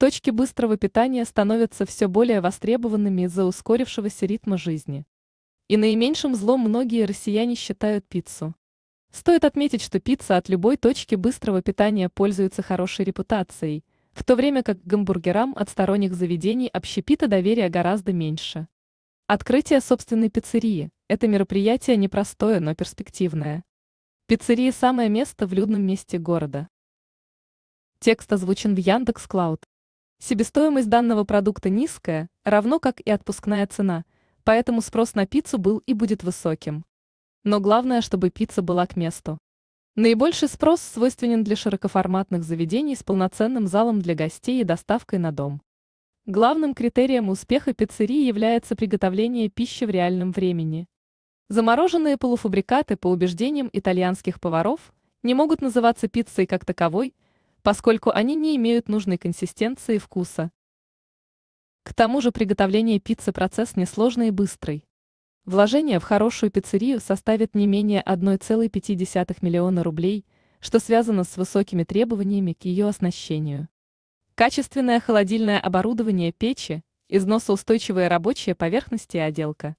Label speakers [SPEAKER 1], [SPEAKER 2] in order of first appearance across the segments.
[SPEAKER 1] Точки быстрого питания становятся все более востребованными из-за ускорившегося ритма жизни. И наименьшим злом многие россияне считают пиццу. Стоит отметить, что пицца от любой точки быстрого питания пользуется хорошей репутацией, в то время как к гамбургерам от сторонних заведений общепита доверия гораздо меньше. Открытие собственной пиццерии – это мероприятие непростое, но перспективное. Пиццерия самое место в людном месте города. Текст озвучен в Яндекс.Клауд. Себестоимость данного продукта низкая, равно как и отпускная цена, поэтому спрос на пиццу был и будет высоким. Но главное, чтобы пицца была к месту. Наибольший спрос свойственен для широкоформатных заведений с полноценным залом для гостей и доставкой на дом. Главным критерием успеха пиццерии является приготовление пищи в реальном времени. Замороженные полуфабрикаты, по убеждениям итальянских поваров, не могут называться пиццей как таковой, поскольку они не имеют нужной консистенции и вкуса. К тому же приготовление пиццы процесс несложный и быстрый. Вложение в хорошую пиццерию составит не менее 1,5 миллиона рублей, что связано с высокими требованиями к ее оснащению. Качественное холодильное оборудование печи, износоустойчивые рабочие поверхности и отделка.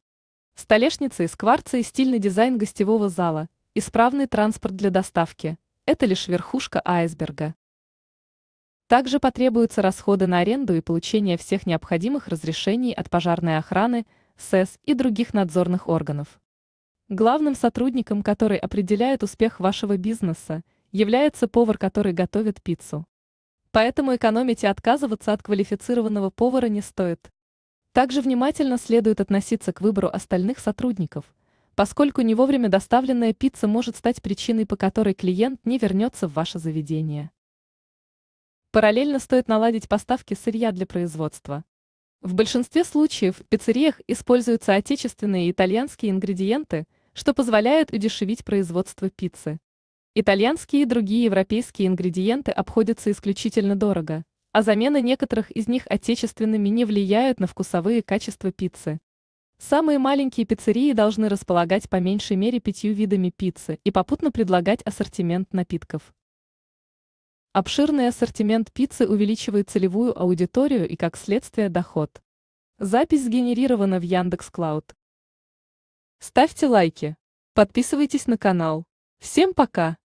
[SPEAKER 1] Столешница из кварца и стильный дизайн гостевого зала, исправный транспорт для доставки – это лишь верхушка айсберга. Также потребуются расходы на аренду и получение всех необходимых разрешений от пожарной охраны, СЭС и других надзорных органов. Главным сотрудником, который определяет успех вашего бизнеса, является повар, который готовит пиццу. Поэтому экономить и отказываться от квалифицированного повара не стоит. Также внимательно следует относиться к выбору остальных сотрудников, поскольку не вовремя доставленная пицца может стать причиной, по которой клиент не вернется в ваше заведение. Параллельно стоит наладить поставки сырья для производства. В большинстве случаев в пиццериях используются отечественные и итальянские ингредиенты, что позволяет удешевить производство пиццы. Итальянские и другие европейские ингредиенты обходятся исключительно дорого, а замены некоторых из них отечественными не влияют на вкусовые качества пиццы. Самые маленькие пиццерии должны располагать по меньшей мере пятью видами пиццы и попутно предлагать ассортимент напитков. Обширный ассортимент пиццы увеличивает целевую аудиторию и, как следствие, доход. Запись сгенерирована в Яндекс Клауд. Ставьте лайки. Подписывайтесь на канал. Всем пока!